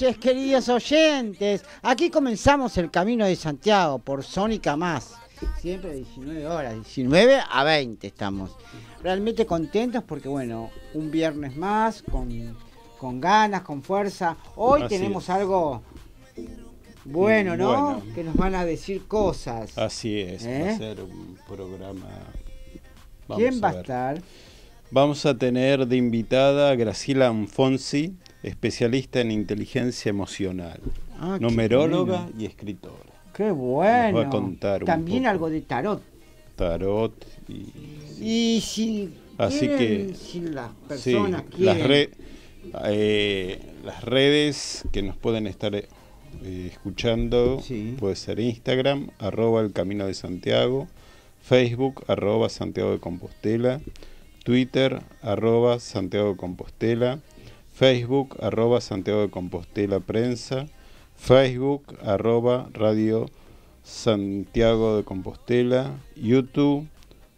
noches, queridos oyentes. Aquí comenzamos el camino de Santiago por Sónica Más. Siempre 19 horas, 19 a 20 estamos. Realmente contentos porque, bueno, un viernes más con, ganas, con fuerza. Hoy tenemos algo bueno, ¿no? Que nos van a decir cosas. Así es, va a ¿Eh? ser un programa. Vamos ¿Quién va a estar? Vamos a tener de invitada a Graciela Anfonsi, especialista en inteligencia emocional, ah, numeróloga y escritora. Qué bueno. También algo de tarot. Tarot y. Así que. las personas Las, redes que nos pueden estar eh, escuchando puede ser Instagram, arroba el camino de Santiago, Facebook, arroba Santiago de Compostela, Twitter, arroba Santiago de Compostela. Facebook arroba Santiago de Compostela Prensa, Facebook arroba Radio Santiago de Compostela, YouTube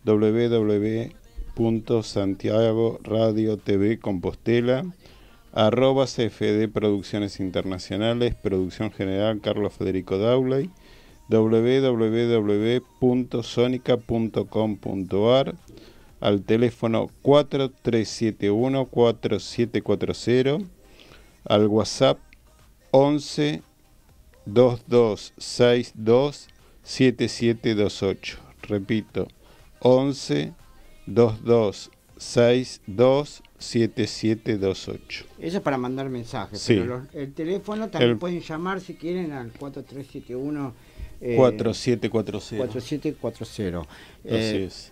www.santiago Compostela, arroba CFD Producciones Internacionales, Producción General Carlos Federico Dauley. www.sonica.com.ar al teléfono 4371-4740, al WhatsApp 11 2262 7728. Repito, 11 2262 7728. Eso es para mandar mensajes. Sí. Pero el teléfono también pueden llamar si quieren al 4371 4740. 4740. Así eh, es.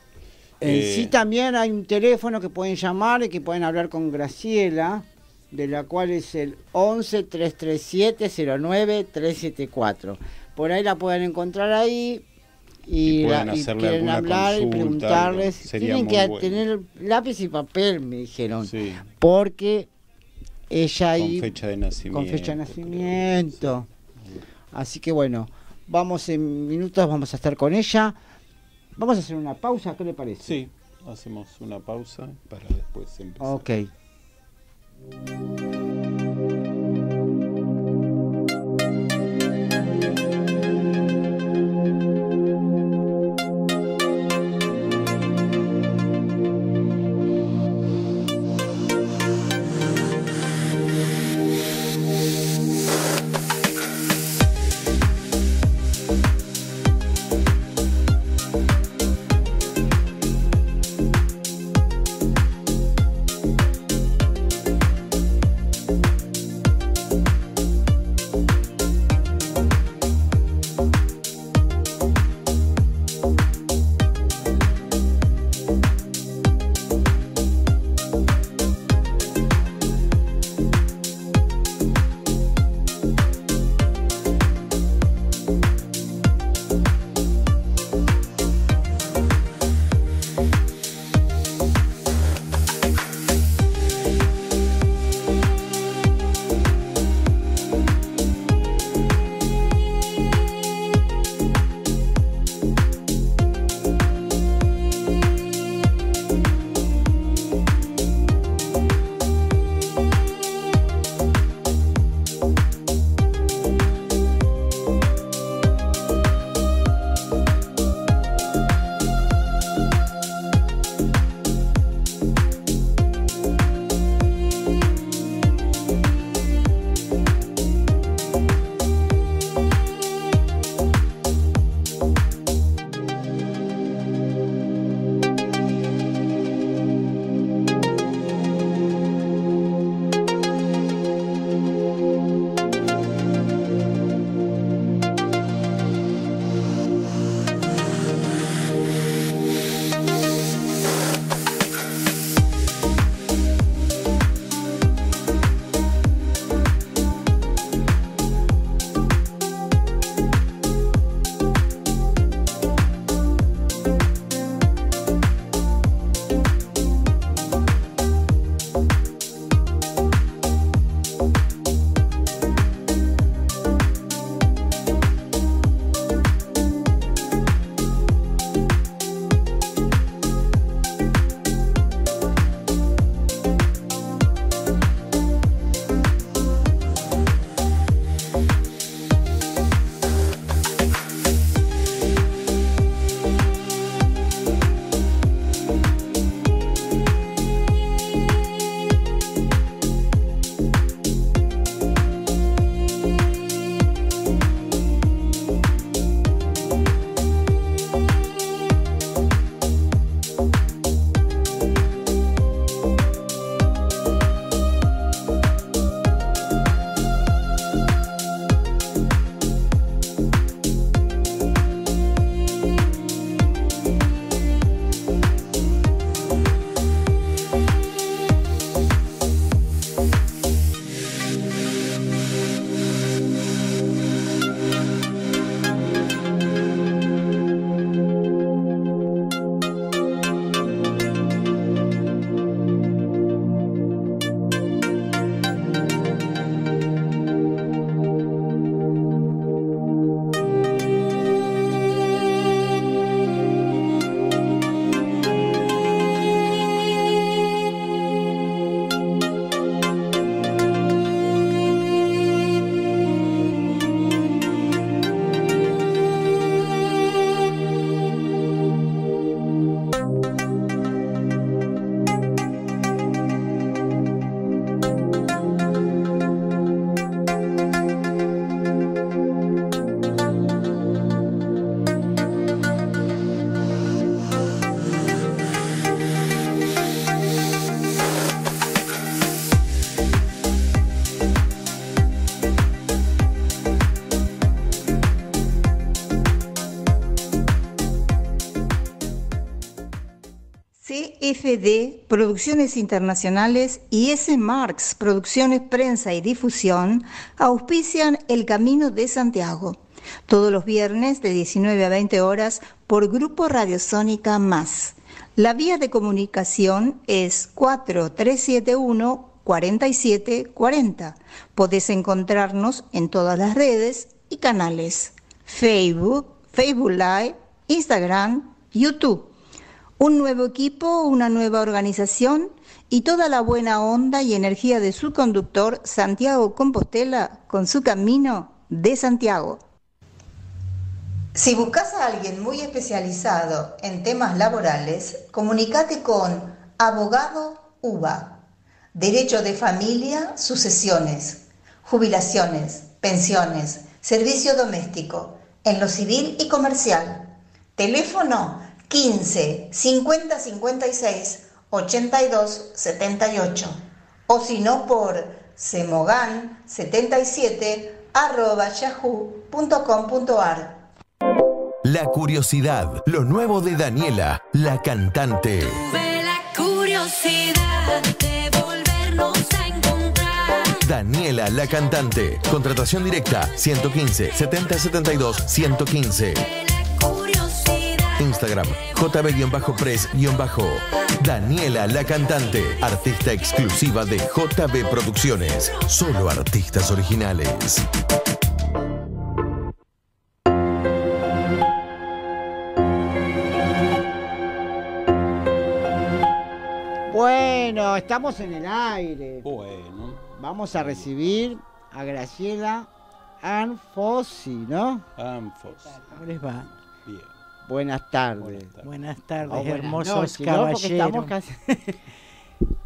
Eh, sí también hay un teléfono que pueden llamar y que pueden hablar con Graciela, de la cual es el 11 337 09 374. Por ahí la pueden encontrar ahí y, quieren hablar y preguntarles. Tienen que tener lápiz y papel, me dijeron, porque ella con fecha de nacimiento, con fecha de nacimiento. Así que bueno, vamos en minutos vamos a estar con ella. Vamos a hacer una pausa, ¿qué le parece? Sí, hacemos una pausa para después empezar. Ok. FD Producciones Internacionales, y S. Marx, Producciones Prensa y Difusión, auspician El Camino de Santiago, todos los viernes de 19 a 20 horas por Grupo Radiosónica Más. La vía de comunicación es 4371 4740. Podés encontrarnos en todas las redes y canales: Facebook, Facebook Live, Instagram, YouTube un nuevo equipo, una nueva organización y toda la buena onda y energía de su conductor, Santiago Compostela, con su camino de Santiago. Si buscas a alguien muy especializado en temas laborales, comunícate con Abogado UBA, Derecho de Familia, Sucesiones, Jubilaciones, Pensiones, Servicio Doméstico, en lo civil y comercial. Teléfono 15 50 56 82 78 o si no por semogan 77 arroba yahoo.com.ar La curiosidad, lo nuevo de Daniela, la cantante. Tuve la curiosidad de volvernos a encontrar. Daniela, la cantante. Contratación directa 115 70 72 115. Instagram, jb press Daniela la cantante, artista exclusiva de JB Producciones. Solo artistas originales. Bueno, estamos en el aire. Bueno. Vamos a recibir a Graciela Anfossi, ¿no? Anfossi. ¿Cómo les va? Buenas tardes. Buenas tardes, oh, hermosos caballeros.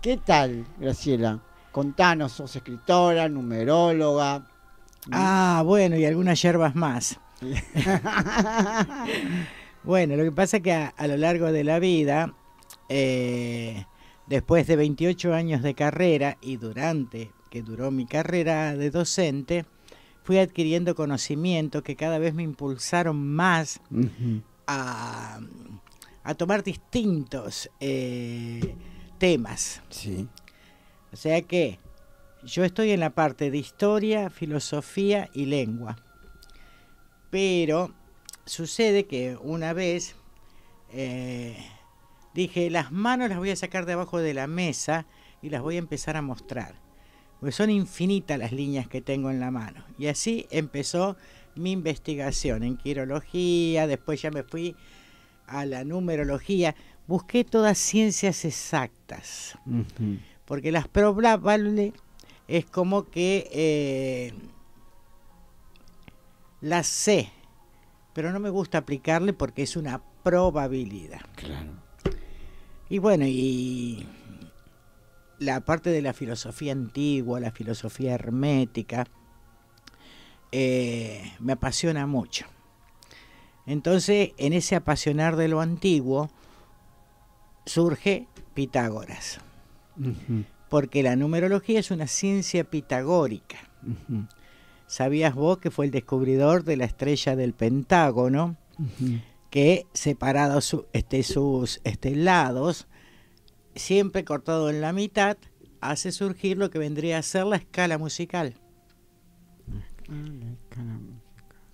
¿Qué tal, Graciela? Contanos, sos escritora, numeróloga. Ah, bueno, y algunas hierbas más. bueno, lo que pasa es que a, lo largo de la vida, eh, después de 28 años de carrera y durante que duró mi carrera de docente, fui adquiriendo conocimientos que cada vez me impulsaron más a, tomar distintos eh, temas. O sea que yo estoy en la parte de historia, filosofía y lengua. Pero sucede que una vez eh, dije, las manos las voy a sacar debajo de la mesa y las voy a empezar a mostrar. Porque son infinitas las líneas que tengo en la mano. Y así empezó mi investigación en quirología, después ya me fui a la numerología, busqué todas ciencias exactas, porque las probables es como que eh, las sé, pero no me gusta aplicarle porque es una probabilidad. Y bueno, y la parte de la filosofía antigua, la filosofía hermética, eh, me apasiona mucho. Entonces, en ese apasionar de lo antiguo, surge Pitágoras. Porque la numerología es una ciencia pitagórica. ¿Sabías vos que fue el descubridor de la estrella del Pentágono? Que separado este, sus este, lados, siempre cortado en la mitad, hace surgir lo que vendría a ser la escala musical.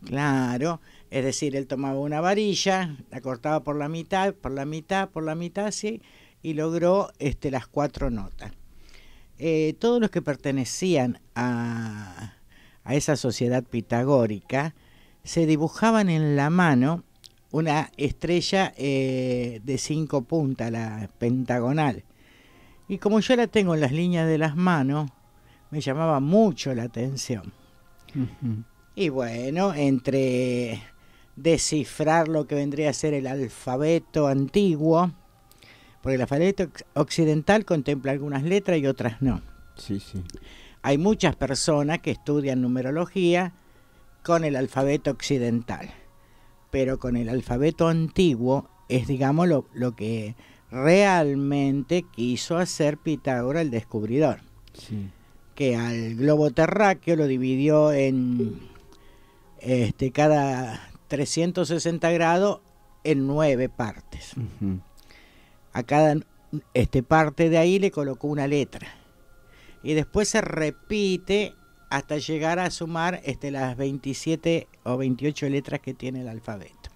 Claro, es decir, él tomaba una varilla, la cortaba por la mitad, por la mitad, por la mitad, sí, y logró este, las cuatro notas. Eh, todos los que pertenecían a, a esa sociedad pitagórica se dibujaban en la mano una estrella eh, de cinco puntas, la pentagonal. Y como yo la tengo en las líneas de las manos, me llamaba mucho la atención. Y bueno, entre descifrar lo que vendría a ser el alfabeto antiguo, porque el alfabeto occidental contempla algunas letras y otras no. Sí, sí. Hay muchas personas que estudian numerología con el alfabeto occidental, pero con el alfabeto antiguo es, digamos, lo, lo que realmente quiso hacer Pitágoras el descubridor. Sí que al globo terráqueo lo dividió en este, cada 360 grados en nueve partes. A cada este, parte de ahí le colocó una letra. Y después se repite hasta llegar a sumar este, las 27 o 28 letras que tiene el alfabeto.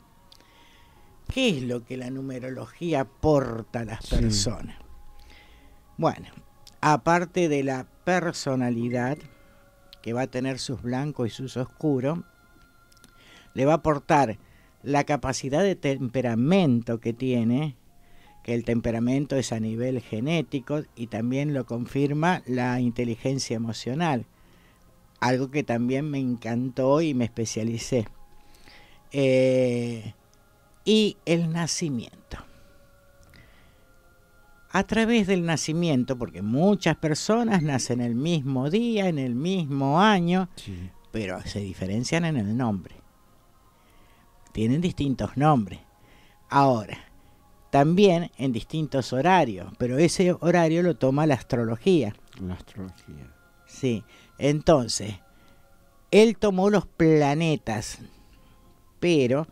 ¿Qué es lo que la numerología aporta a las personas? Bueno, aparte de la personalidad, que va a tener sus blancos y sus oscuros, le va a aportar la capacidad de temperamento que tiene, que el temperamento es a nivel genético y también lo confirma la inteligencia emocional, algo que también me encantó y me especialicé. Eh, y el nacimiento a través del nacimiento, porque muchas personas nacen el mismo día, en el mismo año, pero se diferencian en el nombre. Tienen distintos nombres. Ahora, también en distintos horarios, pero ese horario lo toma la astrología. La astrología. Sí, entonces, él tomó los planetas, pero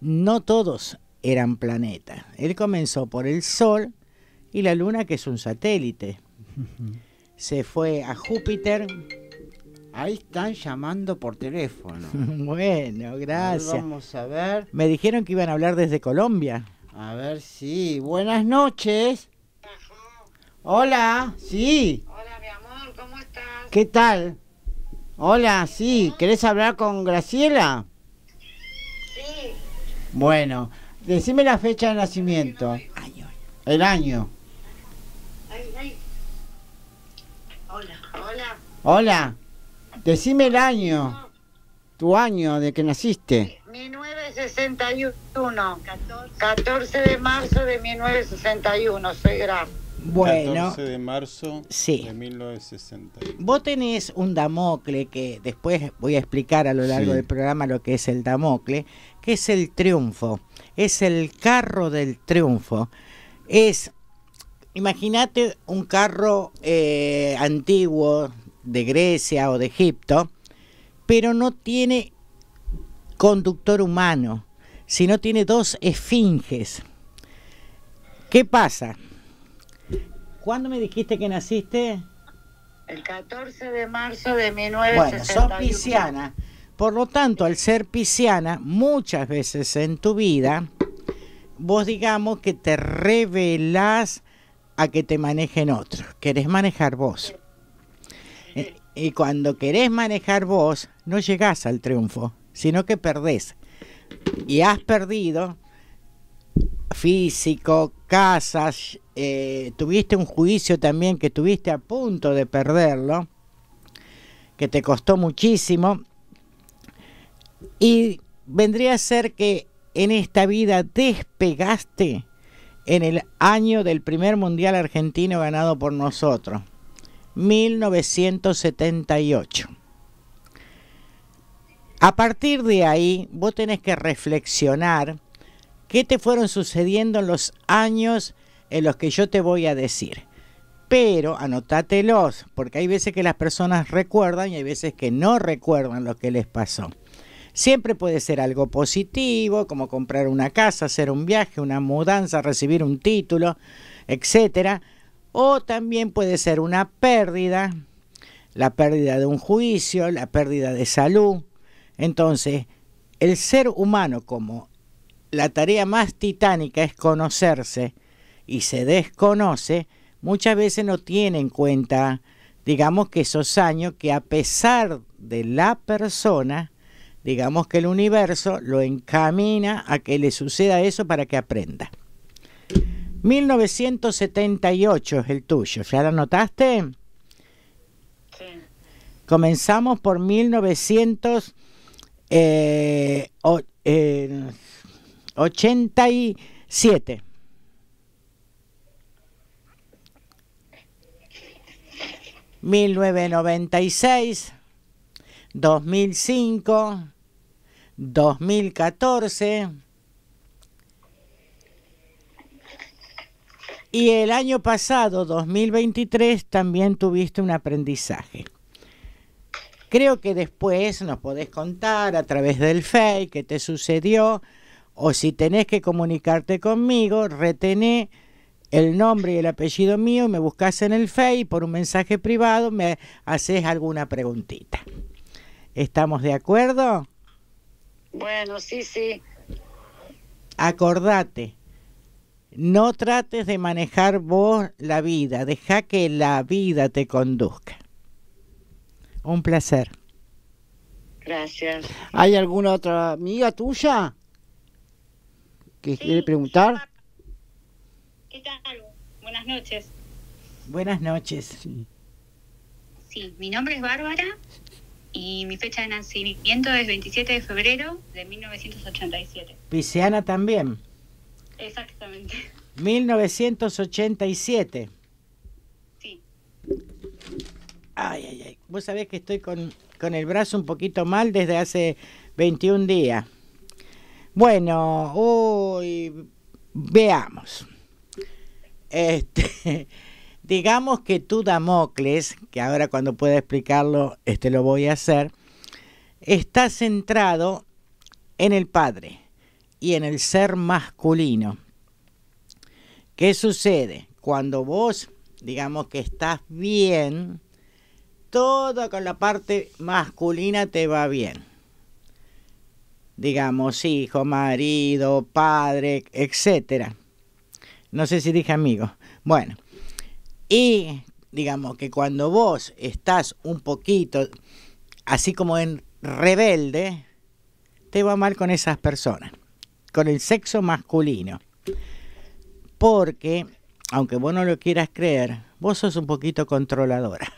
no todos eran planetas. Él comenzó por el Sol, y la Luna, que es un satélite. Se fue a Júpiter. Ahí están llamando por teléfono. bueno, gracias. vamos a ver. Me dijeron que iban a hablar desde Colombia. A ver, si... Buenas noches. Hola, sí. Hola, mi amor, ¿cómo estás? ¿Qué tal? Hola, sí. ¿Querés hablar con Graciela? Sí. Bueno, decime la fecha de nacimiento. El año. El año. Hola. Hola. Hola. Decime el año. Tu año de que naciste. 1961. 14 de marzo de 1961. Soy gran. Bueno. 14 de marzo de 1961. Vos tenés un Damocle que después voy a explicar a lo largo del programa lo que es el Damocle, que es el triunfo, es el carro del triunfo, es imagínate un carro eh, antiguo de Grecia o de Egipto, pero no tiene conductor humano, sino tiene dos esfinges. ¿Qué pasa? ¿Cuándo me dijiste que naciste? El 14 de marzo de 1961. Bueno, sos pisciana. Por lo tanto, al ser pisciana, muchas veces en tu vida, vos digamos que te revelás a que te manejen otros. Querés manejar vos. Eh, y cuando querés manejar vos, no llegás al triunfo, sino que perdés. Y has perdido físico, casas, eh, tuviste un juicio también que tuviste a punto de perderlo, que te costó muchísimo. Y vendría a ser que en esta vida despegaste en el año del primer Mundial Argentino ganado por nosotros, 1978. A partir de ahí, vos tenés que reflexionar qué te fueron sucediendo en los años en los que yo te voy a decir. Pero anótatelos, porque hay veces que las personas recuerdan y hay veces que no recuerdan lo que les pasó. Siempre puede ser algo positivo, como comprar una casa, hacer un viaje, una mudanza, recibir un título, etcétera. O también puede ser una pérdida, la pérdida de un juicio, la pérdida de salud. Entonces, el ser humano como la tarea más titánica es conocerse y se desconoce, muchas veces no tiene en cuenta, digamos que esos años que a pesar de la persona, Digamos que el universo lo encamina a que le suceda eso para que aprenda. 1978 es el tuyo, ¿ya lo notaste? Sí. Comenzamos por 1987. ¿1996? 2005, 2014 y el año pasado, 2023, también tuviste un aprendizaje. Creo que después nos podés contar a través del FEI qué te sucedió o si tenés que comunicarte conmigo, retené el nombre y el apellido mío, me buscas en el FEI por un mensaje privado, me haces alguna preguntita. ¿Estamos de acuerdo? Bueno, sí, sí. Acordate, no trates de manejar vos la vida, deja que la vida te conduzca. Un placer. Gracias. ¿Hay alguna otra amiga tuya que quiere preguntar? ¿Qué tal? Buenas noches. Buenas noches. Sí, mi nombre es Bárbara y mi fecha de nacimiento es 27 de febrero de 1987. Pisciana también. Exactamente. 1987. Sí. Ay, ay, ay. Vos sabés que estoy con, con el brazo un poquito mal desde hace 21 días. Bueno, hoy veamos. Este digamos que tú, Damocles, que ahora cuando pueda explicarlo, este lo voy a hacer, está centrado en el padre y en el ser masculino. ¿Qué sucede? Cuando vos, digamos que estás bien, toda con la parte masculina te va bien. Digamos, hijo, marido, padre, etc. No sé si dije amigo. Bueno, y digamos que cuando vos estás un poquito, así como en rebelde, te va mal con esas personas, con el sexo masculino. Porque, aunque vos no lo quieras creer, vos sos un poquito controladora.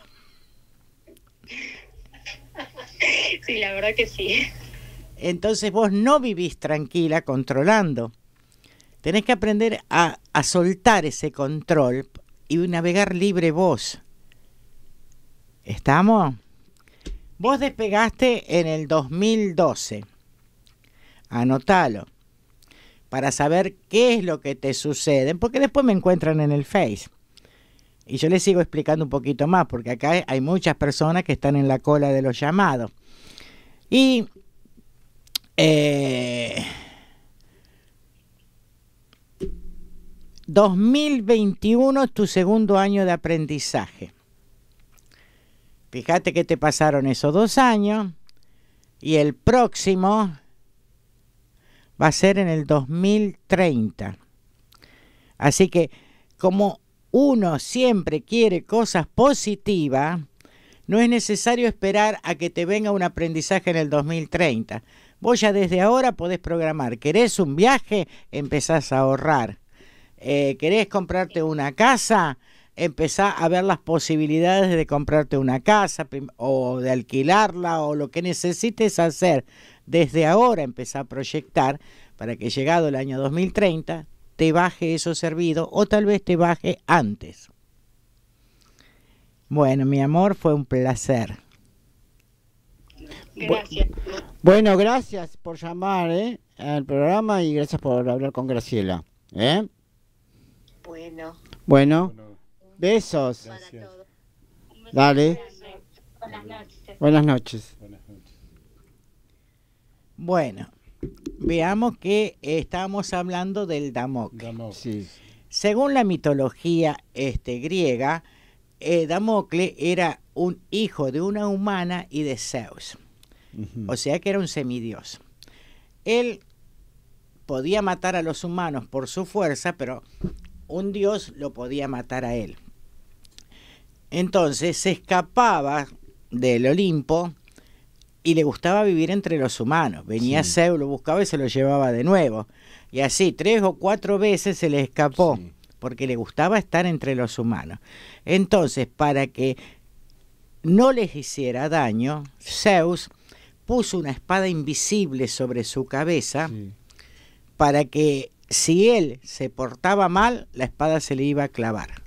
Sí, la verdad que sí. Entonces vos no vivís tranquila controlando. Tenés que aprender a, soltar ese control y navegar libre vos. ¿Estamos? Vos despegaste en el 2012. Anotalo. Para saber qué es lo que te sucede. Porque después me encuentran en el Face. Y yo les sigo explicando un poquito más. Porque acá hay muchas personas que están en la cola de los llamados. Y. Eh, 2021 es tu segundo año de aprendizaje. Fíjate que te pasaron esos dos años y el próximo va a ser en el 2030. Así que como uno siempre quiere cosas positivas, no es necesario esperar a que te venga un aprendizaje en el 2030. Vos ya desde ahora podés programar. ¿Querés un viaje? Empezás a ahorrar. Eh, querés comprarte una casa, empezá a ver las posibilidades de comprarte una casa o de alquilarla o lo que necesites hacer. Desde ahora empezá a proyectar para que llegado el año 2030 te baje eso servido o tal vez te baje antes. Bueno, mi amor, fue un placer. Gracias. Bueno, gracias por llamar eh, al programa y gracias por hablar con Graciela. Eh. Bueno. Bueno. Besos. Dale. Buenas noches. Buenas noches. Bueno, veamos que estamos hablando del Damocles. Según la mitología este, griega, eh, Damocle Damocles era un hijo de una humana y de Zeus. O sea que era un semidios. Él podía matar a los humanos por su fuerza, pero un dios lo podía matar a él. Entonces se escapaba del Olimpo y le gustaba vivir entre los humanos. Venía Zeus, lo buscaba y se lo llevaba de nuevo. Y así, tres o cuatro veces se le escapó, porque le gustaba estar entre los humanos. Entonces, para que no les hiciera daño, Zeus puso una espada invisible sobre su cabeza para que si él se portaba mal, la espada se le iba a clavar.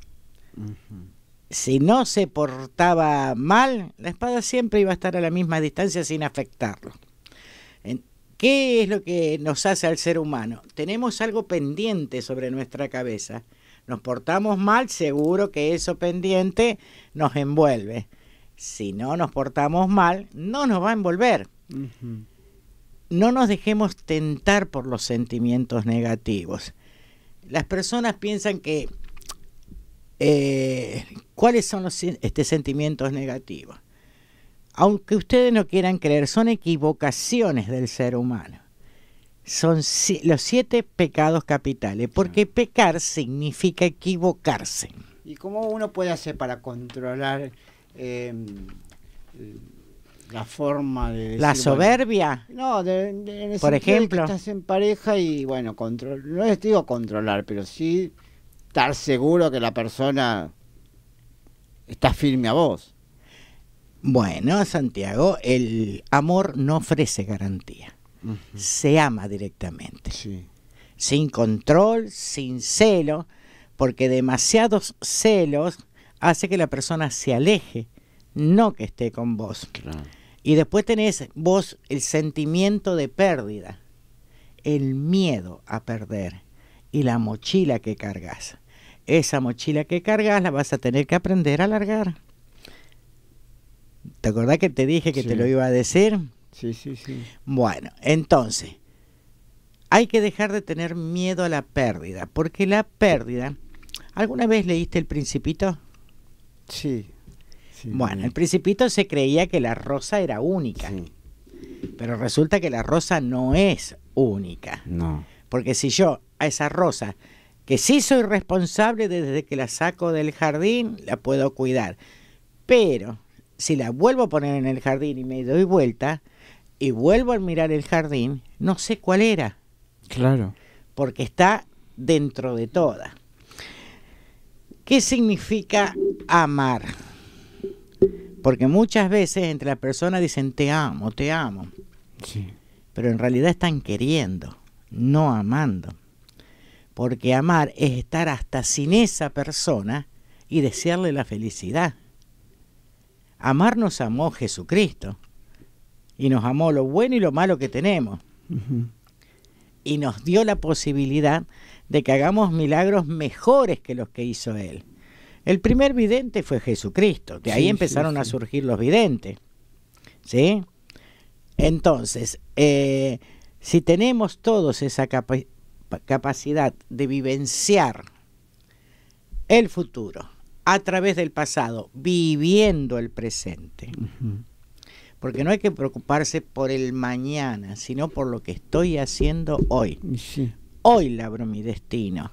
Si no se portaba mal, la espada siempre iba a estar a la misma distancia sin afectarlo. ¿Qué es lo que nos hace al ser humano? Tenemos algo pendiente sobre nuestra cabeza. Nos portamos mal, seguro que eso pendiente nos envuelve. Si no nos portamos mal, no nos va a envolver no nos dejemos tentar por los sentimientos negativos. Las personas piensan que eh, cuáles son los este, sentimientos negativos. Aunque ustedes no quieran creer, son equivocaciones del ser humano. Son los siete pecados capitales, porque pecar significa equivocarse. ¿Y cómo uno puede hacer para controlar em, la forma de... la soberbia. no, en por ejemplo. estás en pareja y bueno, control, no les digo controlar, pero sí estar seguro que la persona está firme a vos. Bueno, Santiago, el amor no ofrece garantía. Se ama directamente. Sin control, sin celo, porque demasiados celos hace que la persona se aleje, no que esté con vos. Claro. Y después tenés vos el sentimiento de pérdida, el miedo a perder y la mochila que cargas. Esa mochila que cargas la vas a tener que aprender a largar. ¿Te acordás que te dije que te lo iba a decir? Sí, sí, sí. Bueno, entonces, hay que dejar de tener miedo a la pérdida, porque la pérdida, ¿alguna vez leíste El Principito? Sí. Bueno, el principito se creía que la rosa era única, pero resulta que la rosa no es única. No. Porque si yo a esa rosa, que sí soy responsable desde que la saco del jardín, la puedo cuidar, pero si la vuelvo a poner en el jardín y me doy vuelta y vuelvo a mirar el jardín, no sé cuál era. Claro. Porque está dentro de toda. ¿Qué significa amar? Porque muchas veces entre las personas dicen te amo, te amo. Pero en realidad están queriendo, no amando. Porque amar es estar hasta sin esa persona y desearle la felicidad. Amar nos amó Jesucristo. Y nos amó lo bueno y lo malo que tenemos. Y nos dio la posibilidad de que hagamos milagros mejores que los que hizo Él. El primer vidente fue Jesucristo, de ahí empezaron a surgir los videntes. ¿Sí? Entonces, eh, si tenemos todos esa capacidad de vivenciar el futuro a través del pasado, viviendo el presente, porque no hay que preocuparse por el mañana, sino por lo que estoy haciendo hoy. Hoy labro mi destino,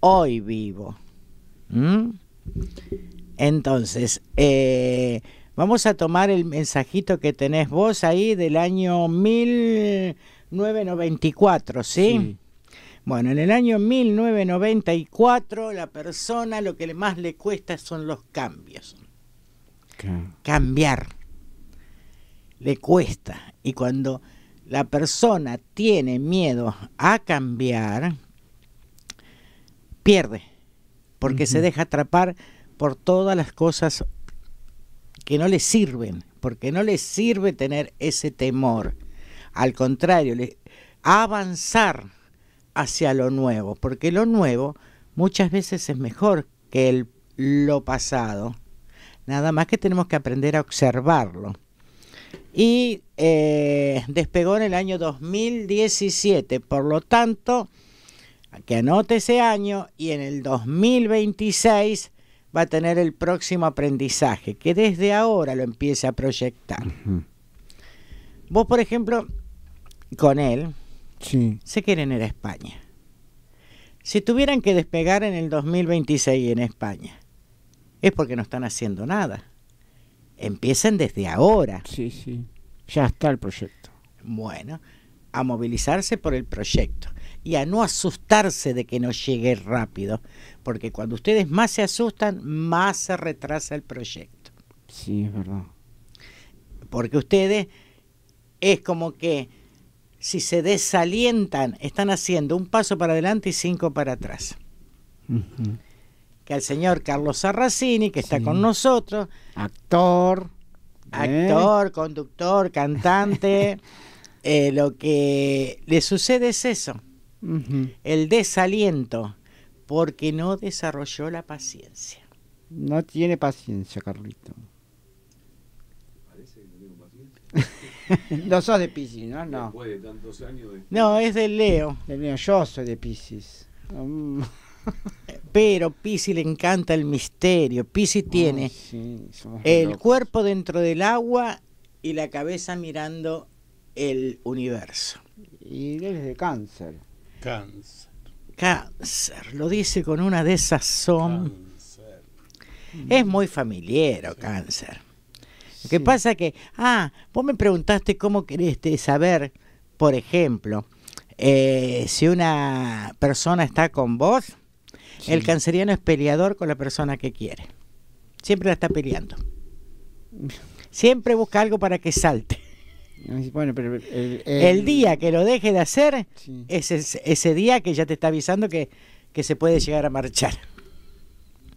hoy vivo. Entonces, eh, vamos a tomar el mensajito que tenés vos ahí del año 1994, ¿sí? Bueno, en el año 1994 la persona lo que más le cuesta son los cambios. Cambiar. Le cuesta. Y cuando la persona tiene miedo a cambiar, pierde porque se deja atrapar por todas las cosas que no le sirven, porque no le sirve tener ese temor. Al contrario, avanzar hacia lo nuevo, porque lo nuevo muchas veces es mejor que el, lo pasado. Nada más que tenemos que aprender a observarlo. Y eh, despegó en el año 2017, por lo tanto, que anote ese año y en el 2026 va a tener el próximo aprendizaje, que desde ahora lo empiece a proyectar. Vos, por ejemplo, con él, sí. se quieren ir a España. Si tuvieran que despegar en el 2026 en España, es porque no están haciendo nada. Empiecen desde ahora. Sí, sí. Ya está el proyecto. Bueno, a movilizarse por el proyecto y a no asustarse de que no llegue rápido, porque cuando ustedes más se asustan, más se retrasa el proyecto. Sí, es verdad. Porque ustedes es como que si se desalientan, están haciendo un paso para adelante y cinco para atrás. Que al señor Carlos Sarracini, que está con nosotros, actor, ¿eh? actor, conductor, cantante, eh, lo que le sucede es eso, el desaliento, porque no desarrolló la paciencia. No tiene paciencia, Carlito. no sos de Piscis, ¿no? No. de es Leo. yo soy de Piscis. Mm. Pero piscis le encanta el misterio. piscis tiene el cuerpo dentro del agua y la cabeza mirando el universo. Y él es de cáncer. Cáncer. Cáncer, lo dice con una de desazón. Cáncer. Es muy familiar, cáncer. Lo que pasa que, ah, vos me preguntaste cómo querés este, saber, por ejemplo, eh, si una persona está con vos, el canceriano es peleador con la persona que quiere. Siempre la está peleando. Siempre busca algo para que salte el, día que lo deje de hacer es ese, día que ya te está avisando que, se puede llegar a marchar.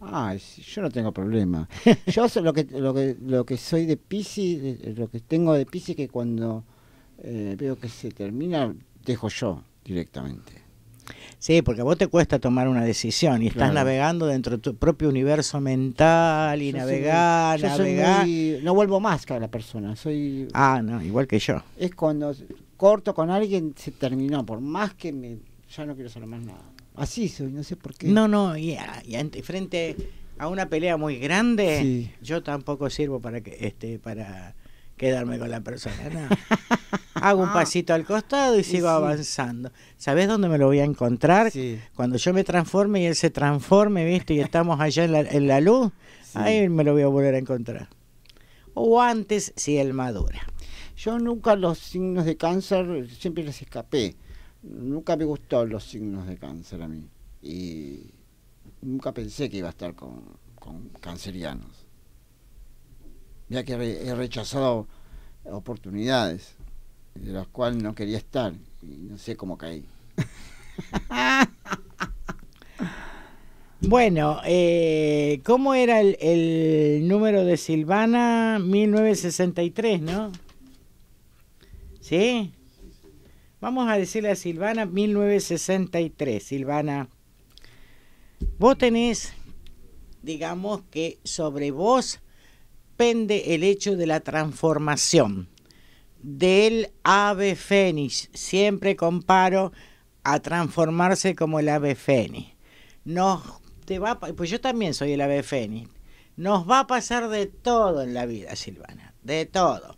Ah, yo no tengo problema. yo lo que lo que lo que soy de Pisi lo que tengo de Es que cuando eh, veo que se termina dejo yo directamente. Sí, porque a vos te cuesta tomar una decisión y estás navegando dentro de tu propio universo mental y navegar, no vuelvo más cada la persona, soy. Ah, no, igual que yo. Es cuando corto con alguien, se terminó, por más que me. Ya no quiero saber más nada. Así soy, no sé por qué. No, no, y, frente a una pelea muy grande, yo tampoco sirvo para que este para quedarme con la persona. Hago un ah. pasito al costado y sigo avanzando. ¿Sabés dónde me lo voy a encontrar? Cuando yo me transforme y él se transforme, ¿viste? Y estamos allá en la, luz, ahí me lo voy a volver a encontrar. O antes, si él madura. Yo nunca los signos de cáncer, siempre les escapé. Nunca me gustaron los signos de cáncer a mí. Y nunca pensé que iba a estar con, con cancerianos ya que he rechazado oportunidades de las cuales no quería estar y no sé cómo caí. Bueno, eh, ¿cómo era el, el, número de Silvana? 1963, ¿no? ¿Sí? Vamos a decirle a Silvana 1963. Silvana, vos tenés, digamos que sobre vos Depende el hecho de la transformación del ave fénix. Siempre comparo a transformarse como el ave fénix. te va, pues yo también soy el ave fénix. Nos va a pasar de todo en la vida, Silvana, de todo.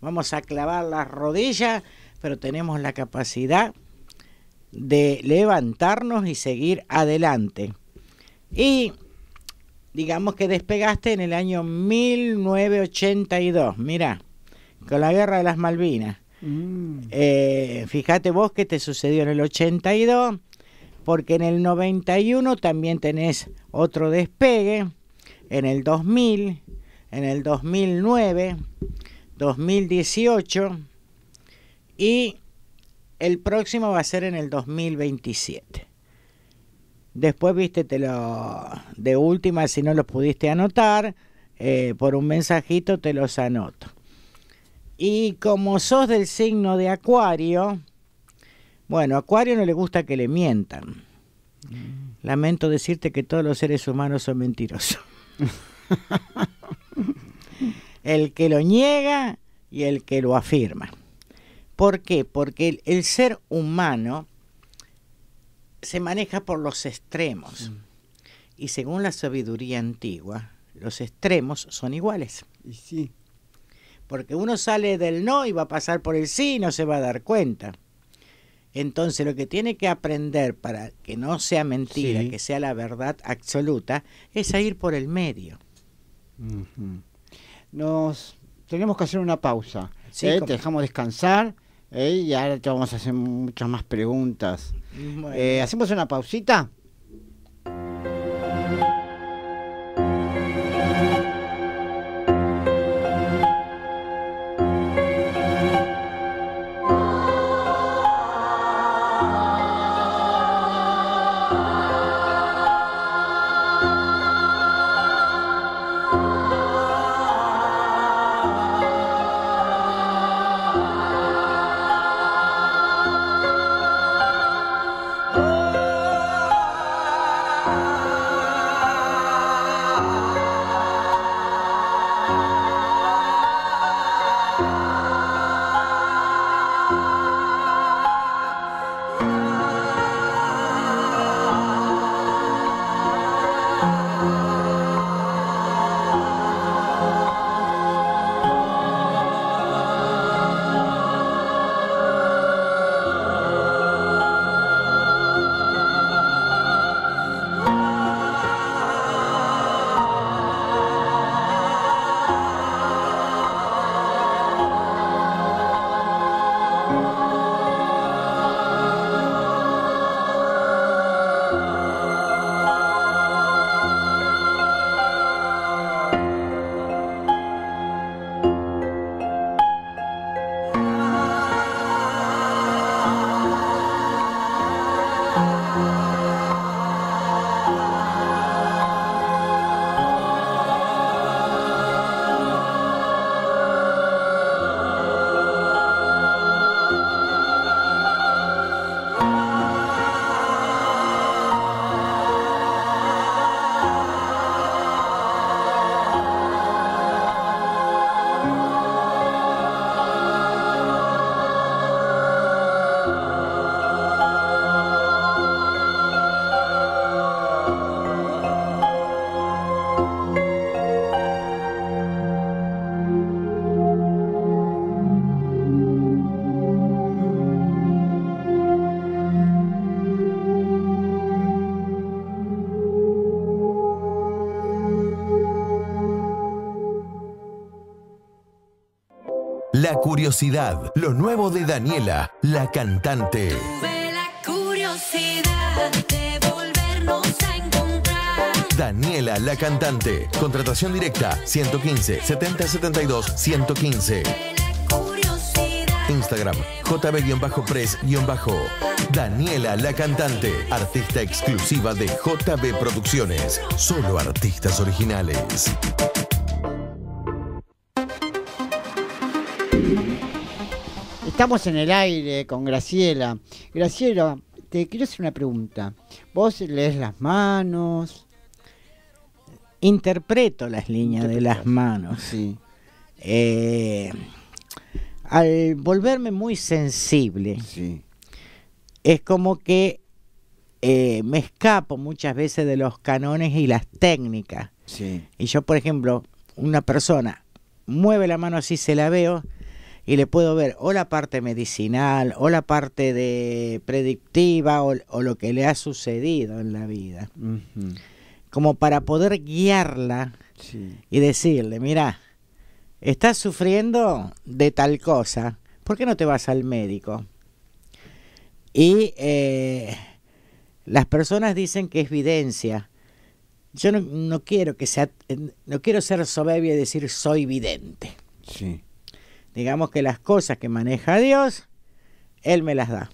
Vamos a clavar las rodillas, pero tenemos la capacidad de levantarnos y seguir adelante. Y digamos que despegaste en el año 1982, mira, con la guerra de las Malvinas. Mm. Eh, fíjate vos qué te sucedió en el 82, porque en el 91 también tenés otro despegue, en el 2000, en el 2009, 2018 y el próximo va a ser en el 2027. Después, viste, te lo, de última, si no los pudiste anotar, eh, por un mensajito te los anoto. Y como sos del signo de Acuario, bueno, a Acuario no le gusta que le mientan. Lamento decirte que todos los seres humanos son mentirosos. el que lo niega y el que lo afirma. ¿Por qué? Porque el ser humano se maneja por los extremos. Y según la sabiduría antigua, los extremos son iguales. Y sí. Porque uno sale del no y va a pasar por el sí y no se va a dar cuenta. Entonces lo que tiene que aprender para que no sea mentira, que sea la verdad absoluta, es a ir por el medio. Nos tenemos que hacer una pausa. ¿eh? Te dejamos descansar ¿eh? y ahora te vamos a hacer muchas más preguntas. Eh, ¿Hacemos una pausita? curiosidad, lo nuevo de Daniela, la cantante. volvernos Daniela, la cantante. Contratación directa 115 70 72 115. Instagram, jb press Daniela la cantante, artista exclusiva de JB Producciones. Solo artistas originales. Estamos en el aire con Graciela. Graciela, te quiero hacer una pregunta. ¿Vos lees las manos? Interpreto las líneas de las manos. Sí. Eh, al volverme muy sensible, sí. es como que eh, me escapo muchas veces de los canones y las técnicas. Sí. Y yo, por ejemplo, una persona mueve la mano así, se la veo, y le puedo ver o la parte medicinal o la parte de predictiva o, lo que le ha sucedido en la vida. Como para poder guiarla y decirle, mira, estás sufriendo de tal cosa, ¿por qué no te vas al médico? Y eh, las personas dicen que es videncia. Yo no, quiero que sea, eh, no quiero ser soberbia y decir soy vidente. Sí. Digamos que las cosas que maneja Dios, Él me las da.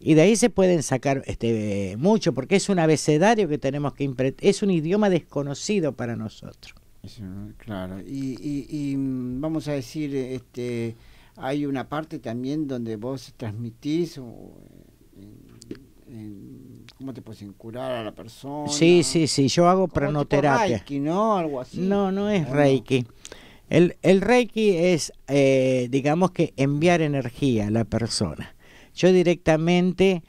Y de ahí se pueden sacar este, mucho, porque es un abecedario que tenemos que es un idioma desconocido para nosotros. Claro, y, y, mm, vamos a decir, este, hay una parte también donde vos transmitís, o, ¿cómo te puedes curar a la persona? Sí, sí, sí, yo hago pranoterapia. Reiki, ¿no? Algo así. No, no es Reiki. El, Reiki es, eh, digamos que, enviar energía a la persona. Yo directamente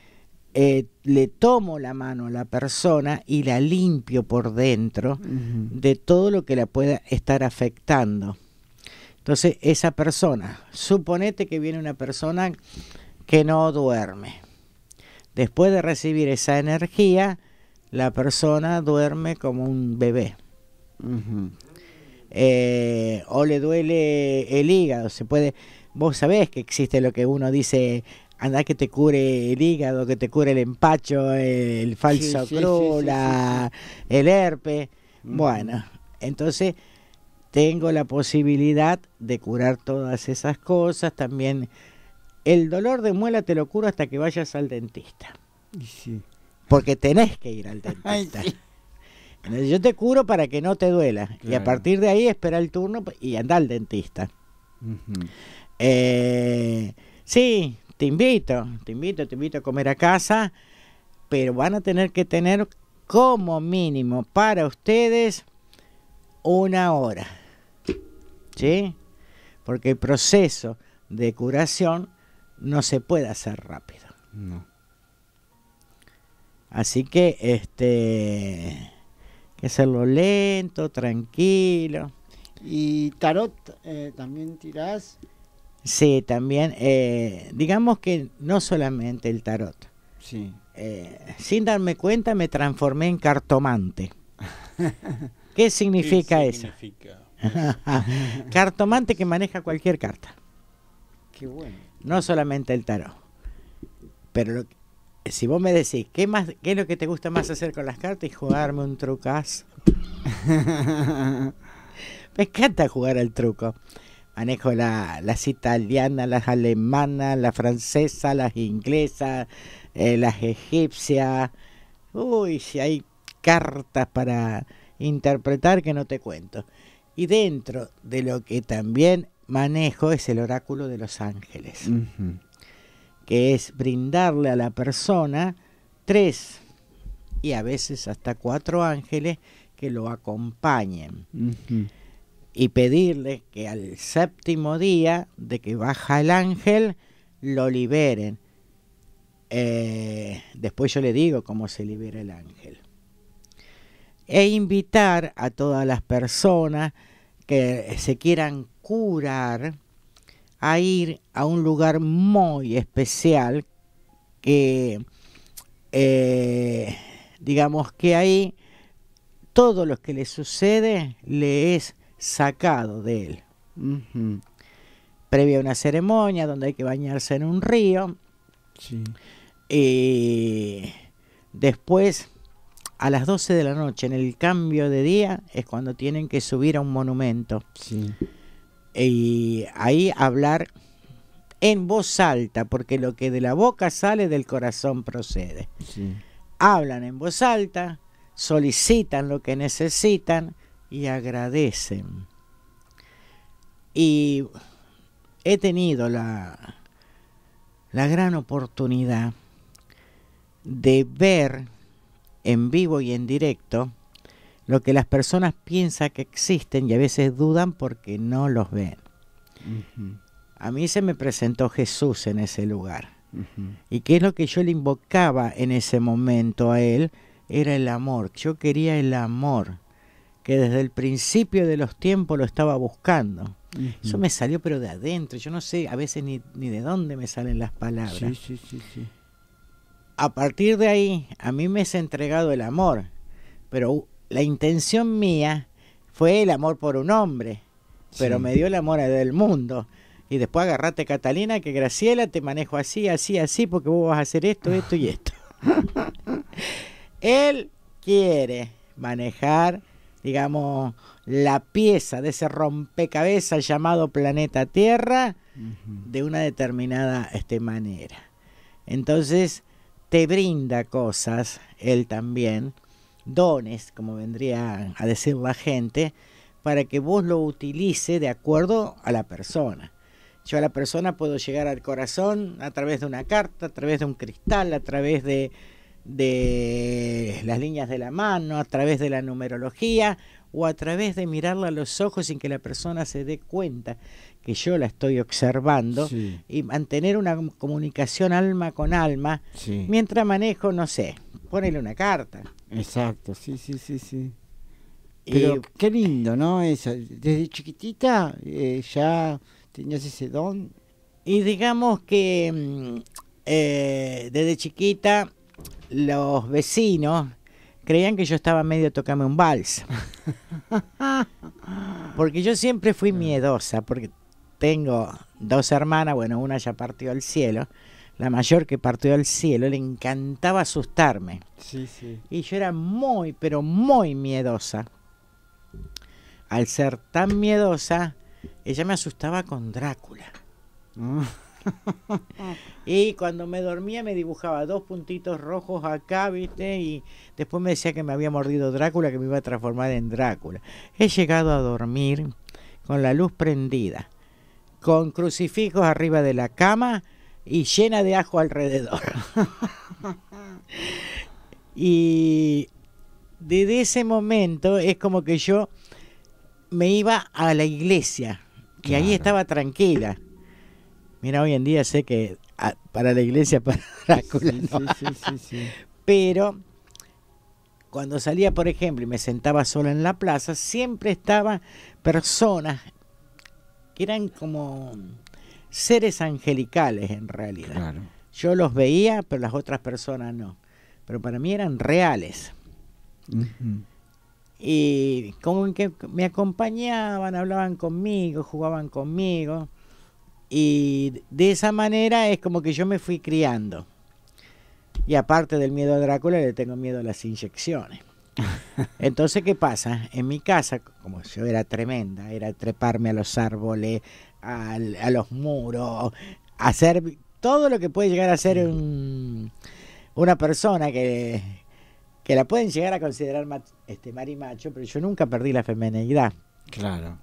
eh, le tomo la mano a la persona y la limpio por dentro de todo lo que la pueda estar afectando. Entonces, esa persona, suponete que viene una persona que no duerme. Después de recibir esa energía, la persona duerme como un bebé. Eh, o le duele el hígado, se puede, vos sabés que existe lo que uno dice, anda que te cure el hígado, que te cure el empacho, el, falso sí, el herpe bueno, entonces tengo la posibilidad de curar todas esas cosas. También el dolor de muela te lo curo hasta que vayas al dentista. Porque tenés que ir al dentista. Yo te curo para que no te duela. Y a partir de ahí espera el turno y anda al dentista. Eh, sí, te invito, te invito, te invito a comer a casa, pero van a tener que tener como mínimo para ustedes una hora. ¿Sí? Porque el proceso de curación no se puede hacer rápido. Así que este que hacerlo lento, tranquilo. ¿Y tarot eh, también tirás? Sí, también. Eh, digamos que no solamente el tarot. Sí. Eh, sin darme cuenta me transformé en cartomante. ¿Qué significa eso? cartomante que maneja cualquier carta. Qué bueno. No solamente el tarot. Pero si vos me decís, ¿qué, más, ¿qué es lo que te gusta más hacer con las cartas? Y jugarme un trucazo. me encanta jugar al truco. Manejo las italianas, las alemanas, las francesas, las inglesas, eh, las egipcias. Uy, si hay cartas para interpretar que no te cuento. Y dentro de lo que también manejo es el oráculo de los ángeles que es brindarle a la persona tres y a veces hasta cuatro ángeles que lo acompañen. Y pedirle que al séptimo día de que baja el ángel, lo liberen. Eh, después yo le digo cómo se libera el ángel. E invitar a todas las personas que se quieran curar, a ir a un lugar muy especial que eh, digamos que ahí todo lo que le sucede le es sacado de él. previo Previa a una ceremonia donde hay que bañarse en un río. Y después, a las 12 de la noche, en el cambio de día, es cuando tienen que subir a un monumento. Sí y ahí hablar en voz alta, porque lo que de la boca sale del corazón procede. Hablan en voz alta, solicitan lo que necesitan y agradecen. Y he tenido la gran oportunidad de ver en vivo y en directo lo que las personas piensan que existen y a veces dudan porque no los ven. A mí se me presentó Jesús en ese lugar. Y qué es lo que yo le invocaba en ese momento a él, era el amor. Yo quería el amor, que desde el principio de los tiempos lo estaba buscando. Eso me salió pero de adentro, yo no sé a veces ni, de dónde me salen las palabras. Sí, sí, sí, sí. A partir de ahí, a mí me es entregado el amor, pero la intención mía fue el amor por un hombre, pero me dio el amor del mundo. Y después agarrate Catalina, que Graciela te manejo así, así, así, porque vos vas a hacer esto, esto y esto. Él quiere manejar, digamos, la pieza de ese rompecabezas llamado planeta Tierra de una determinada este, manera. Entonces, te brinda cosas, él también, dones, como vendría a decir la gente, para que vos lo utilice de acuerdo a la persona. Yo a la persona puedo llegar al corazón a través de una carta, a través de un cristal, a través de, las líneas de la mano, a través de la numerología o a través de mirarla a los ojos sin que la persona se dé cuenta que yo la estoy observando y mantener una comunicación alma con alma mientras manejo, no sé, ponele una carta, Exacto, sí, sí, sí, sí. Pero qué lindo, ¿no? Eso. Desde chiquitita eh, ya tenías ese don. Y digamos que mm, eh, desde chiquita los vecinos creían que yo estaba medio tocando un vals. porque yo siempre fui ah. miedosa, porque tengo dos hermanas, bueno, una ya partió al cielo, la mayor que partió al cielo, le encantaba asustarme. Sí, sí. Y yo era muy, pero muy miedosa. Al ser tan miedosa, ella me asustaba con Drácula. y cuando me dormía me dibujaba dos puntitos rojos acá, ¿viste? Y después me decía que me había mordido Drácula, que me iba a transformar en Drácula. He llegado a dormir con la luz prendida, con crucifijos arriba de la cama y llena de ajo alrededor. y desde ese momento es como que yo me iba a la iglesia y ahí estaba tranquila. Mira, hoy en día sé que ah, para la iglesia para sí, sí, sí, Pero cuando salía, por ejemplo, y me sentaba sola en la plaza, siempre estaban personas que eran como seres angelicales en realidad. Yo los veía, pero las otras personas no. Pero para mí eran reales. Y como que me acompañaban, hablaban conmigo, jugaban conmigo. Y de esa manera es como que yo me fui criando. Y aparte del miedo a Drácula, le tengo miedo a las inyecciones. Entonces, ¿qué pasa? En mi casa, como yo era tremenda, era treparme a los árboles, a los muros, hacer todo lo que puede llegar a ser una persona que, que la pueden llegar a considerar este, marimacho, pero yo nunca perdí la femenidad. Claro.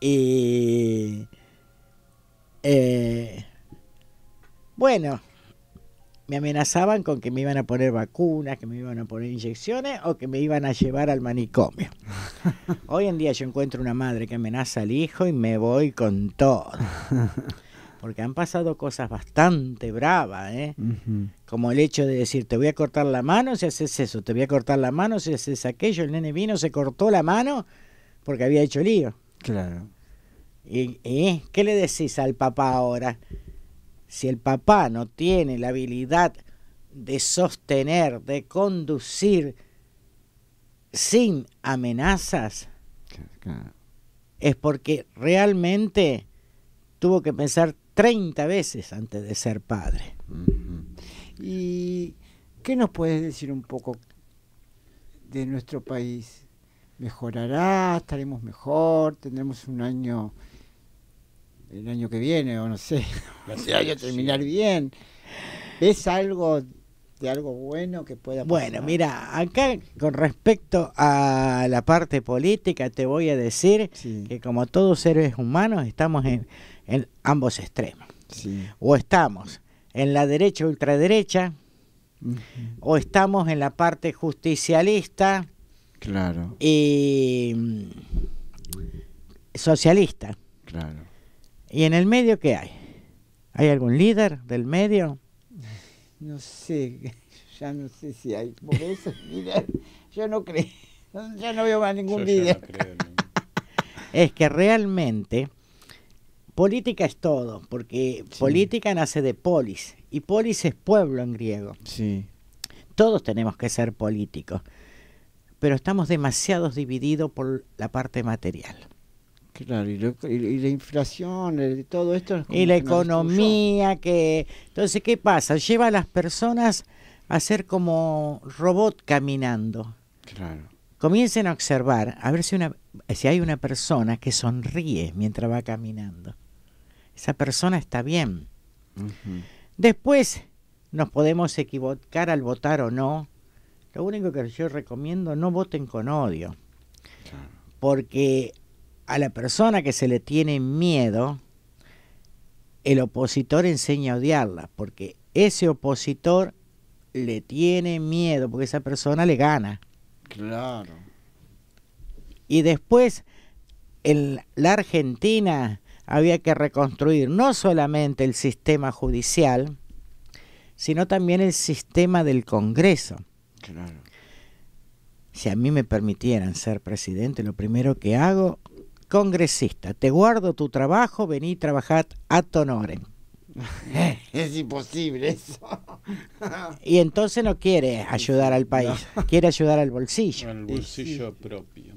Y. Eh, bueno, me amenazaban con que me iban a poner vacunas, que me iban a poner inyecciones o que me iban a llevar al manicomio. Hoy en día yo encuentro una madre que amenaza al hijo y me voy con todo. Porque han pasado cosas bastante bravas, ¿eh? Como el hecho de decir, te voy a cortar la mano si haces eso, te voy a cortar la mano si haces aquello. El nene vino, se cortó la mano porque había hecho lío. Claro. ¿Y, y qué le decís al papá ahora? si el papá no tiene la habilidad de sostener, de conducir sin amenazas, es porque realmente tuvo que pensar 30 veces antes de ser padre. ¿Y qué nos puedes decir un poco de nuestro país? ¿Mejorará? ¿Estaremos mejor? ¿Tendremos un año el año que viene, o no sé, sé, sea, que terminar bien. es algo de algo bueno que pueda Bueno, mira, acá con respecto a la parte política, te voy a decir que como todos seres humanos estamos en, en ambos extremos. O estamos en la derecha ultraderecha, o estamos en la parte justicialista. Claro. Y mm, socialista. Claro. ¿Y en el medio qué hay? ¿Hay algún líder del medio? No sé, ya no sé si hay. Por eso, líder, yo no creo, ya no veo más ningún líder. es que realmente política es todo, porque política nace de polis, y polis es pueblo en griego. Todos tenemos que ser políticos, pero estamos demasiado divididos por la parte material. Claro, y, la inflación, todo esto. y la economía, que... Entonces, ¿qué pasa? Lleva a las personas a ser como robot caminando. Claro. Comiencen a observar, a ver si, una, si hay una persona que sonríe mientras va caminando. Esa persona está bien. Después nos podemos equivocar al votar o no. Lo único que yo recomiendo, no voten con odio. Claro. Porque a la persona que se le tiene miedo, el opositor enseña a odiarla, porque ese opositor le tiene miedo, porque esa persona le gana. Claro. Y después, en la Argentina había que reconstruir no solamente el sistema judicial, sino también el sistema del Congreso. Claro. Si a mí me permitieran ser presidente, lo primero que hago congresista, te guardo tu trabajo, vení a trabajad a Tonore. es imposible eso. y entonces no quiere ayudar al país, quiere ayudar al bolsillo. Al bolsillo propio.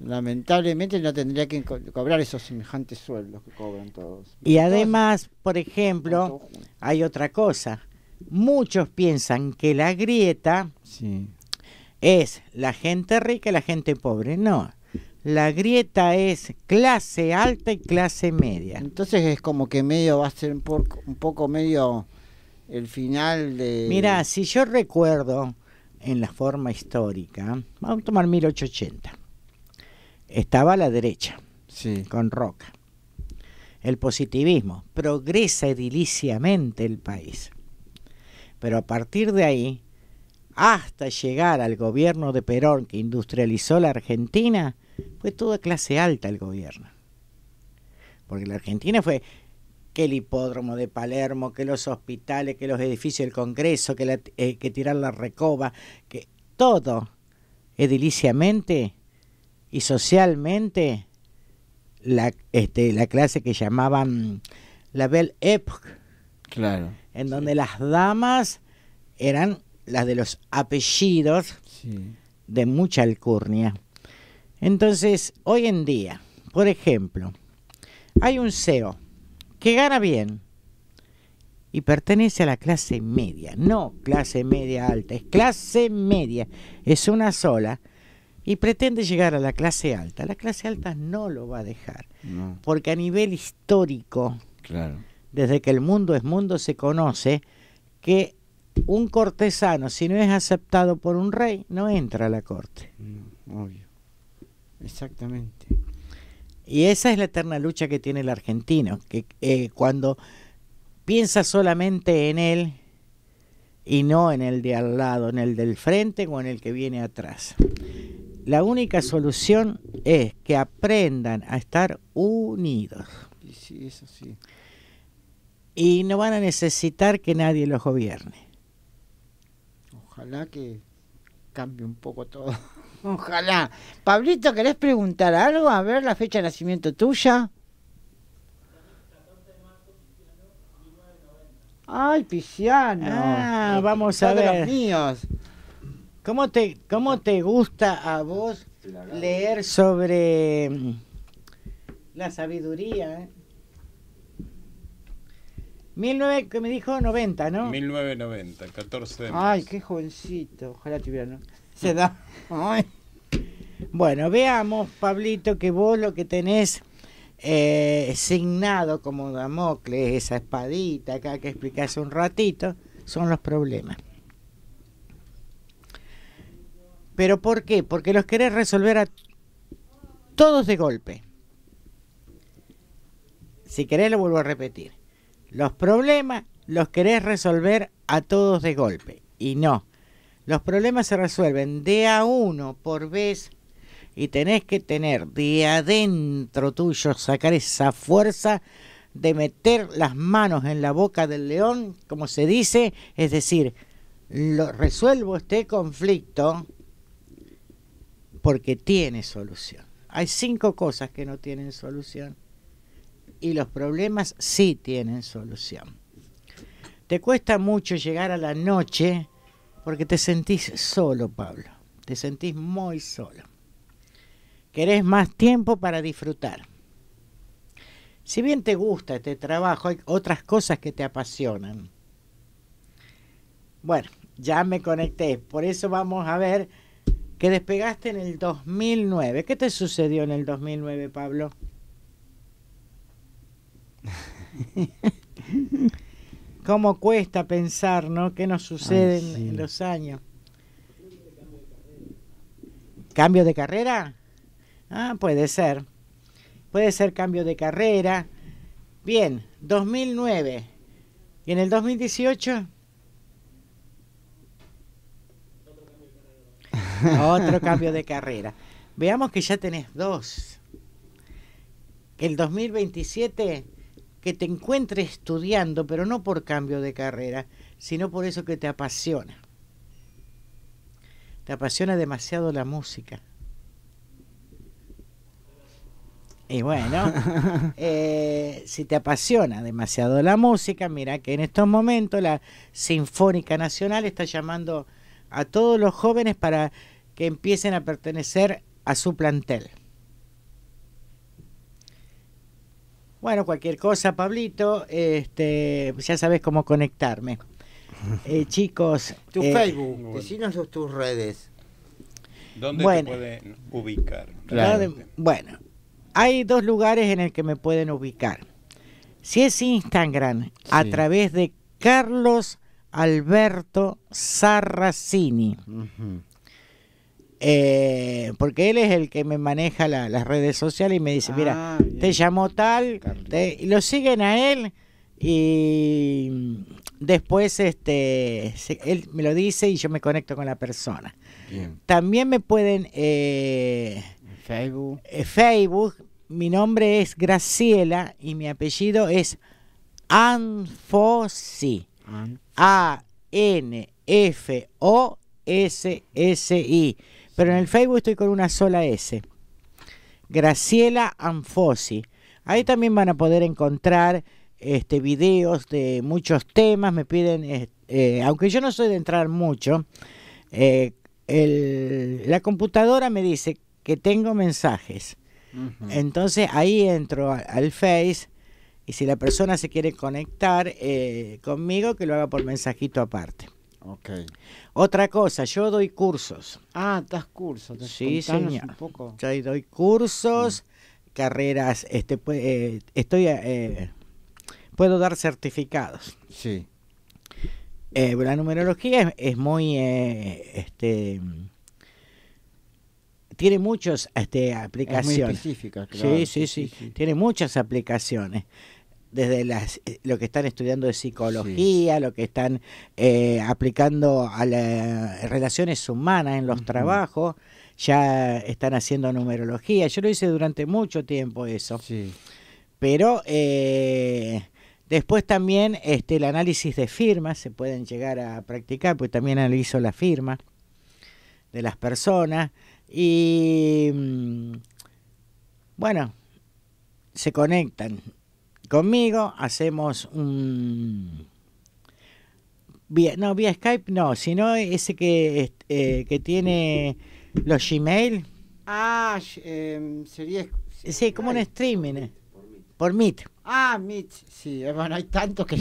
Lamentablemente no tendría que cobrar esos semejantes sueldos que cobran todos. Y además, por ejemplo, hay otra cosa. Muchos piensan que la grieta es la gente rica y la gente pobre. No, la grieta es clase alta y clase media. Entonces es como que medio va a ser un poco, medio el final de... Mira, si yo recuerdo en la forma histórica, vamos a tomar 1880, estaba a la derecha, sí. con Roca. El positivismo progresa ediliciamente el país. Pero a partir de ahí, hasta llegar al gobierno de Perón que industrializó la Argentina, fue toda clase alta el gobierno. Porque la Argentina fue que el hipódromo de Palermo, que los hospitales, que los edificios del Congreso, que, la, eh, que tirar la recoba, que todo ediliciamente y socialmente la, este, la clase que llamaban la Belle Époque. Claro. En donde las damas eran las de los apellidos de mucha alcurnia. Entonces, hoy en día, por ejemplo, hay un CEO que gana bien y pertenece a la clase media, no clase media alta, es clase media, es una sola, y pretende llegar a la clase alta. La clase alta no lo va a dejar, porque a nivel histórico, desde que el mundo es mundo, se conoce que un cortesano, si no es aceptado por un rey, no entra a la corte. Mm, Exactamente. Y esa es la eterna lucha que tiene el argentino, que eh, cuando piensa solamente en él y no en el de al lado, en el del frente o en el que viene atrás. La única solución es que aprendan a estar unidos. Y Y no van a necesitar que nadie los gobierne. Ojalá que cambie un poco todo. Ojalá. Pablito, ¿querés preguntar algo? A ver, la fecha de nacimiento tuya. Ay, Pisciano. Ah, este, vamos a ver. Los míos. ¿Cómo te, ¿Cómo te gusta a vos leer sobre mm, la sabiduría? Eh? que me dijo 90, ¿no? 1990, 14 de Ay, qué jovencito. Ojalá tuviera, ¿no? Se da. Bueno, veamos, Pablito, que vos lo que tenés eh, signado como Damocles, esa espadita acá que explicaste un ratito, son los problemas. ¿Pero por qué? Porque los querés resolver a todos de golpe. Si querés, lo vuelvo a repetir. Los problemas los querés resolver a todos de golpe. Y no, los problemas se resuelven de a uno por vez y tenés que tener de adentro tuyo, sacar esa fuerza de meter las manos en la boca del león, como se dice, es decir, lo, resuelvo este conflicto porque tiene solución. Hay cinco cosas que no tienen solución y los problemas sí tienen solución. Te cuesta mucho llegar a la noche porque te sentís solo, Pablo. Te sentís muy solo. Querés más tiempo para disfrutar. Si bien te gusta este trabajo, hay otras cosas que te apasionan. Bueno, ya me conecté. Por eso vamos a ver que despegaste en el 2009. ¿Qué te sucedió en el 2009, Pablo? cómo cuesta pensar, ¿no? ¿Qué nos sucede en los años? ¿Cambio de carrera? Ah, puede ser. Puede ser cambio de carrera. Bien, 2009. ¿Y en el 2018? Otro cambio de carrera. Veamos que ya tenés dos. Que el 2027 que te encuentres estudiando, pero no por cambio de carrera, sino por eso que te apasiona. Te apasiona demasiado la música. Y bueno, eh, si te apasiona demasiado la música, mira que en estos momentos la Sinfónica Nacional está llamando a todos los jóvenes para que empiecen a pertenecer a su plantel. Bueno, cualquier cosa, Pablito, este, ya sabes cómo conectarme. Eh, chicos. Tu eh, Facebook, decinos tus redes. ¿Dónde bueno, te pueden ubicar? bueno, hay dos lugares en el que me pueden ubicar. Si es Instagram, a través de Carlos Alberto Sarracini. Eh, porque él es el que me maneja las redes sociales y me dice, mira, ah, te llamó tal, y lo siguen a él y después este él me lo dice y yo me conecto con la persona. También me pueden eh, eh, Facebook. mi nombre es Graciela y mi apellido es Anfosi. A N F O S S I. Pero en el Facebook estoy con una sola S. Graciela Anfosi. Ahí también van a poder encontrar este, videos de muchos temas. Me piden, eh, eh, aunque yo no soy de entrar mucho, eh, la computadora me dice que tengo mensajes. Entonces ahí entro al, al Face y si la persona se quiere conectar conmigo, que lo haga por mensajito aparte. Otra cosa, yo doy cursos. Ah, das cursos. Sí, señor. Un Yo doy cursos, carreras, este, pues, eh, estoy, eh, puedo dar certificados. Sí. Eh, la numerología es, muy, este, tiene muchas este, aplicaciones. muy sí, sí, sí. Tiene muchas aplicaciones desde eh, lo que están estudiando de psicología, lo que están eh, aplicando a las relaciones humanas en los trabajos, ya están haciendo numerología. Yo lo hice durante mucho tiempo eso. Sí. Pero eh, después también este, el análisis de firmas se pueden llegar a practicar, pues también analizo la firma de las personas. Y mm, bueno, se conectan conmigo, hacemos un... no, vía Skype no, sino ese que, eh, que tiene los Gmail. Ah, em, sería... Sí, como un streaming. Eh. Por Meet. Ah, Meet, sí, eh, bueno, hay tantos que...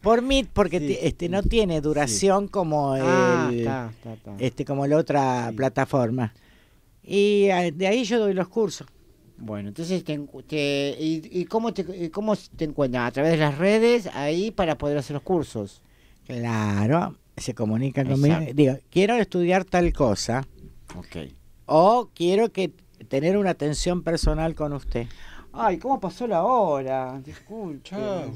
Por Meet, porque este, no tiene duración como, ah, Este, como la otra plataforma. Y de ahí yo doy los cursos. Bueno, entonces, y, cómo te, cómo te encuentran? ¿A través de las redes ahí para poder hacer los cursos? Claro, se comunican conmigo. Digo, quiero estudiar tal cosa. Ok. O quiero que tener una atención personal con usted. Ay, ¿cómo pasó la hora? Disculpe. ya,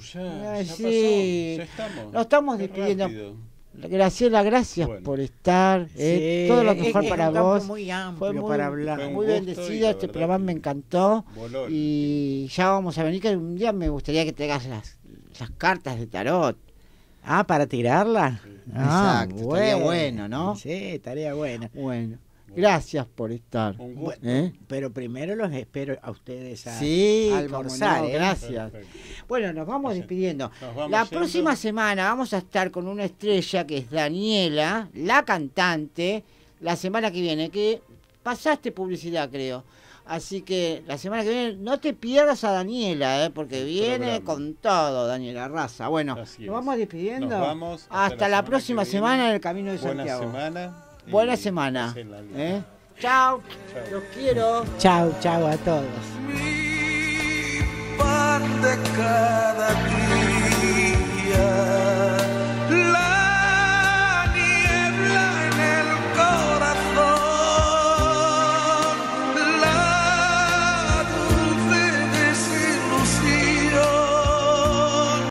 sí. pasó. Ya estamos. Nos estamos despidiendo. Graciela, gracias por estar. Eh, todo lo mejor para vos. Muy amplio fue muy, para hablar. muy bendecida, este programa me encantó. Y ya vamos a venir, que un día me gustaría que te las, las cartas de tarot. Ah, para tirarlas. Ah, Exacto, bueno. bueno, ¿no? Sí, tarea buena Bueno. Gracias por estar. ¿eh? Pero primero los espero a ustedes a sí, almorzar. ¿eh? Gracias. Bueno, nos vamos despidiendo. la próxima semana vamos a estar con una estrella que es Daniela, la cantante, la semana que viene, que pasaste publicidad, creo. Así que la semana que viene no te pierdas a Daniela, ¿eh? porque viene con todo, Daniela Raza. Bueno, nos vamos despidiendo. hasta, la, próxima semana en el Camino de Santiago. Buena semana. ¿eh? Chao. Los quiero. Chao, chao a todos. cada día.